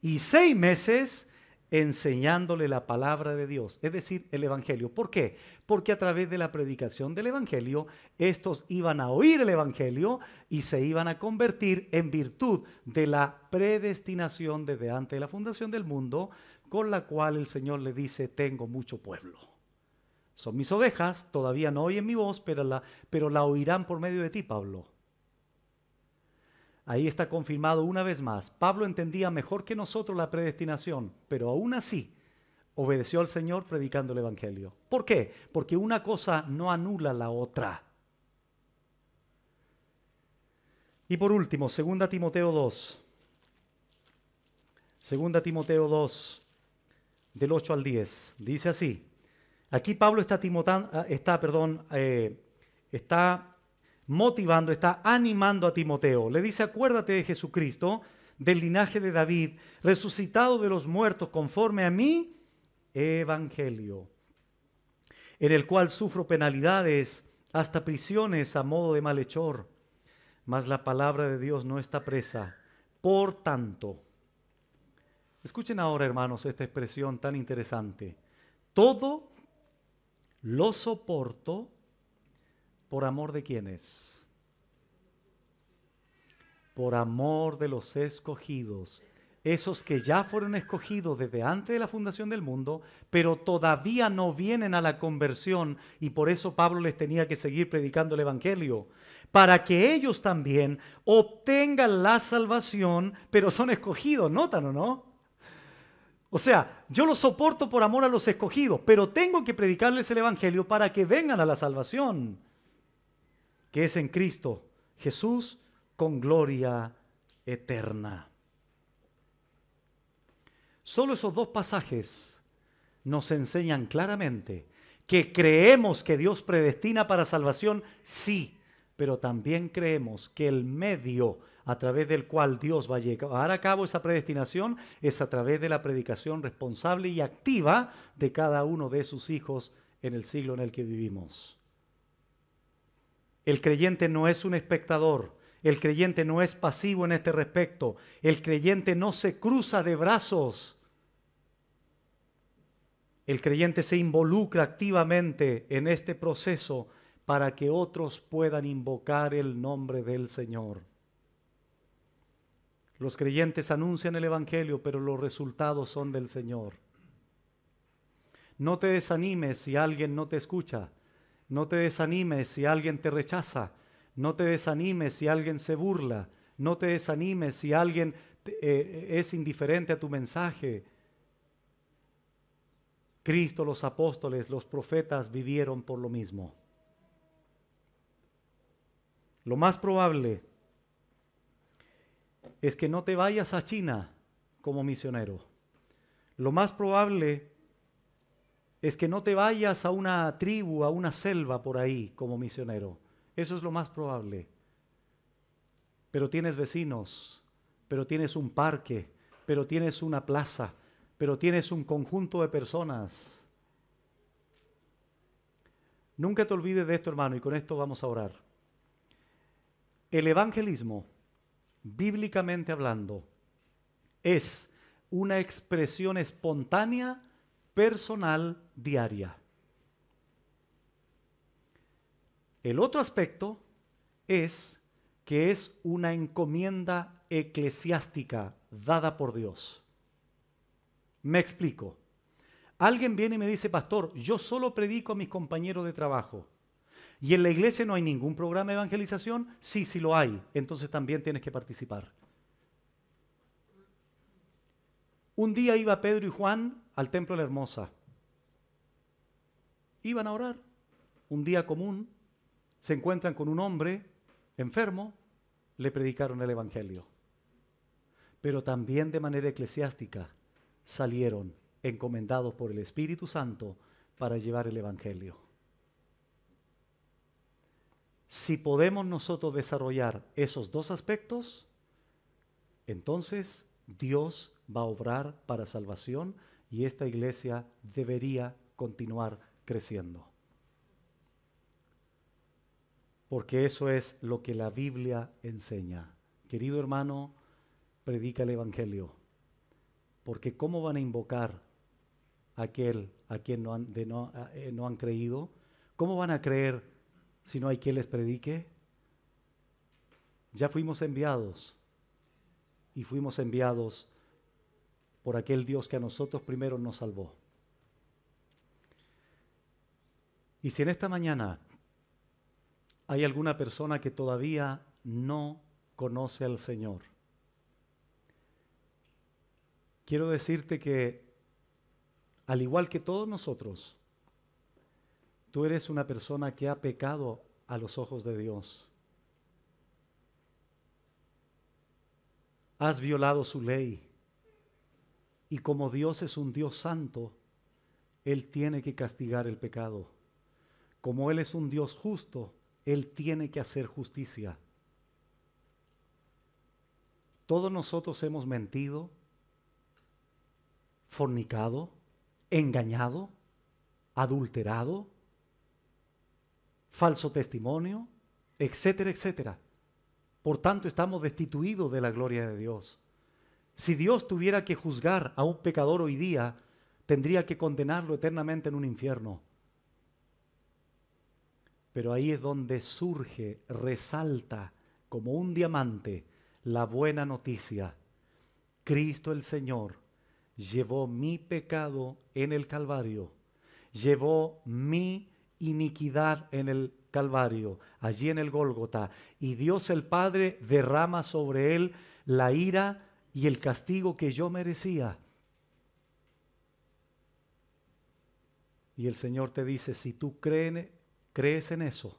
y seis meses enseñándole la palabra de Dios, es decir, el Evangelio. ¿Por qué? Porque a través de la predicación del Evangelio, estos iban a oír el Evangelio y se iban a convertir en virtud de la predestinación desde antes de la fundación del mundo, con la cual el Señor le dice, tengo mucho pueblo. Son mis ovejas, todavía no oyen mi voz, pero la, pero la oirán por medio de ti, Pablo. Ahí está confirmado una vez más. Pablo entendía mejor que nosotros la predestinación, pero aún así obedeció al Señor predicando el Evangelio. ¿Por qué? Porque una cosa no anula la otra. Y por último, 2 Timoteo 2. 2 Timoteo 2, del 8 al 10. Dice así. Aquí Pablo está, ah, está, perdón, eh, está motivando, está animando a Timoteo. Le dice, acuérdate de Jesucristo, del linaje de David, resucitado de los muertos conforme a mi evangelio, en el cual sufro penalidades, hasta prisiones a modo de malhechor, mas la palabra de Dios no está presa. Por tanto, escuchen ahora, hermanos, esta expresión tan interesante. Todo lo soporto ¿Por amor de quiénes? Por amor de los escogidos, esos que ya fueron escogidos desde antes de la fundación del mundo, pero todavía no vienen a la conversión y por eso Pablo les tenía que seguir predicando el Evangelio, para que ellos también obtengan la salvación, pero son escogidos, ¿notan o no? O sea, yo los soporto por amor a los escogidos, pero tengo que predicarles el Evangelio para que vengan a la salvación que es en Cristo Jesús con gloria eterna. Solo esos dos pasajes nos enseñan claramente que creemos que Dios predestina para salvación, sí, pero también creemos que el medio a través del cual Dios va a llevar a cabo esa predestinación es a través de la predicación responsable y activa de cada uno de sus hijos en el siglo en el que vivimos. El creyente no es un espectador, el creyente no es pasivo en este respecto, el creyente no se cruza de brazos. El creyente se involucra activamente en este proceso para que otros puedan invocar el nombre del Señor. Los creyentes anuncian el Evangelio, pero los resultados son del Señor. No te desanimes si alguien no te escucha. No te desanimes si alguien te rechaza. No te desanimes si alguien se burla. No te desanimes si alguien eh, eh, es indiferente a tu mensaje. Cristo, los apóstoles, los profetas vivieron por lo mismo. Lo más probable es que no te vayas a China como misionero. Lo más probable es que no te vayas a una tribu, a una selva por ahí como misionero. Eso es lo más probable. Pero tienes vecinos, pero tienes un parque, pero tienes una plaza, pero tienes un conjunto de personas. Nunca te olvides de esto, hermano, y con esto vamos a orar. El evangelismo, bíblicamente hablando, es una expresión espontánea personal diaria. El otro aspecto es que es una encomienda eclesiástica dada por Dios. Me explico. Alguien viene y me dice, pastor, yo solo predico a mis compañeros de trabajo. ¿Y en la iglesia no hay ningún programa de evangelización? Sí, sí lo hay. Entonces también tienes que participar. Un día iba Pedro y Juan al templo de la hermosa. Iban a orar. Un día común, se encuentran con un hombre enfermo, le predicaron el Evangelio. Pero también de manera eclesiástica salieron encomendados por el Espíritu Santo para llevar el Evangelio. Si podemos nosotros desarrollar esos dos aspectos, entonces Dios va a obrar para salvación y esta iglesia debería continuar creciendo. Porque eso es lo que la Biblia enseña. Querido hermano, predica el Evangelio. Porque ¿cómo van a invocar a aquel a quien no han, eh, no han creído? ¿Cómo van a creer si no hay quien les predique? Ya fuimos enviados y fuimos enviados por aquel Dios que a nosotros primero nos salvó. Y si en esta mañana hay alguna persona que todavía no conoce al Señor, quiero decirte que, al igual que todos nosotros, tú eres una persona que ha pecado a los ojos de Dios. Has violado su ley. Y como Dios es un Dios santo, Él tiene que castigar el pecado. Como Él es un Dios justo, Él tiene que hacer justicia. Todos nosotros hemos mentido, fornicado, engañado, adulterado, falso testimonio, etcétera, etcétera. Por tanto, estamos destituidos de la gloria de Dios. Si Dios tuviera que juzgar a un pecador hoy día, tendría que condenarlo eternamente en un infierno. Pero ahí es donde surge, resalta como un diamante la buena noticia. Cristo el Señor llevó mi pecado en el Calvario, llevó mi iniquidad en el Calvario, allí en el Gólgota, y Dios el Padre derrama sobre él la ira y el castigo que yo merecía. Y el Señor te dice, si tú crees en eso,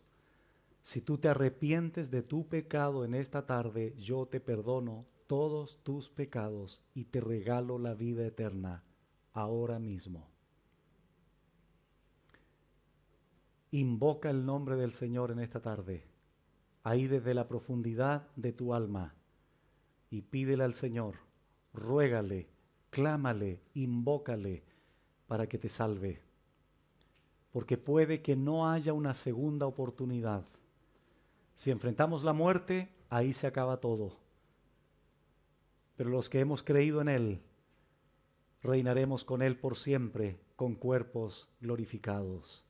si tú te arrepientes de tu pecado en esta tarde, yo te perdono todos tus pecados y te regalo la vida eterna ahora mismo. Invoca el nombre del Señor en esta tarde, ahí desde la profundidad de tu alma y pídele al Señor, ruégale, clámale, invócale para que te salve. Porque puede que no haya una segunda oportunidad. Si enfrentamos la muerte, ahí se acaba todo. Pero los que hemos creído en Él, reinaremos con Él por siempre, con cuerpos glorificados,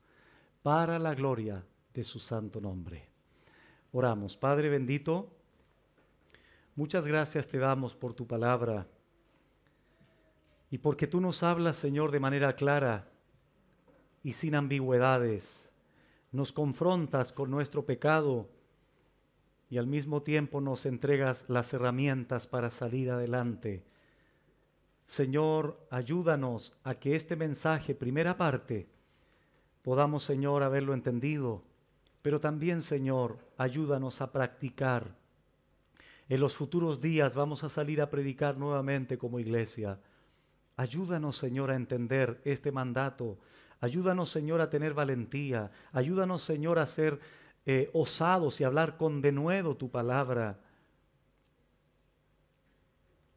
para la gloria de su santo nombre. Oramos, Padre bendito. Muchas gracias te damos por tu palabra y porque tú nos hablas, Señor, de manera clara y sin ambigüedades. Nos confrontas con nuestro pecado y al mismo tiempo nos entregas las herramientas para salir adelante. Señor, ayúdanos a que este mensaje, primera parte, podamos, Señor, haberlo entendido, pero también, Señor, ayúdanos a practicar en los futuros días vamos a salir a predicar nuevamente como iglesia. Ayúdanos, Señor, a entender este mandato. Ayúdanos, Señor, a tener valentía. Ayúdanos, Señor, a ser eh, osados y hablar con denuedo tu palabra.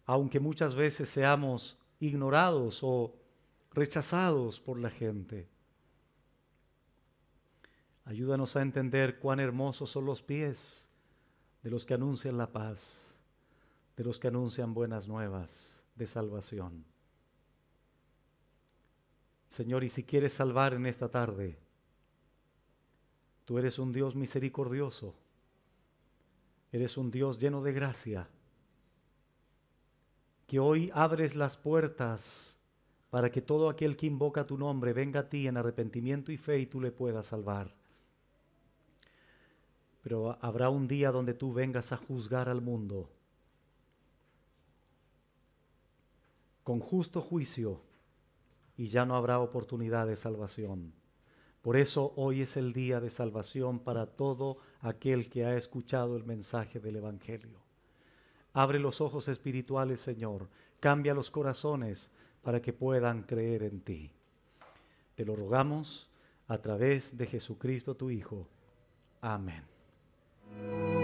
Aunque muchas veces seamos ignorados o rechazados por la gente. Ayúdanos a entender cuán hermosos son los pies de los que anuncian la paz, de los que anuncian buenas nuevas de salvación. Señor, y si quieres salvar en esta tarde, tú eres un Dios misericordioso, eres un Dios lleno de gracia, que hoy abres las puertas para que todo aquel que invoca tu nombre venga a ti en arrepentimiento y fe y tú le puedas salvar pero habrá un día donde tú vengas a juzgar al mundo con justo juicio y ya no habrá oportunidad de salvación. Por eso hoy es el día de salvación para todo aquel que ha escuchado el mensaje del Evangelio. Abre los ojos espirituales, Señor. Cambia los corazones para que puedan creer en ti. Te lo rogamos a través de Jesucristo tu Hijo. Amén. Thank you.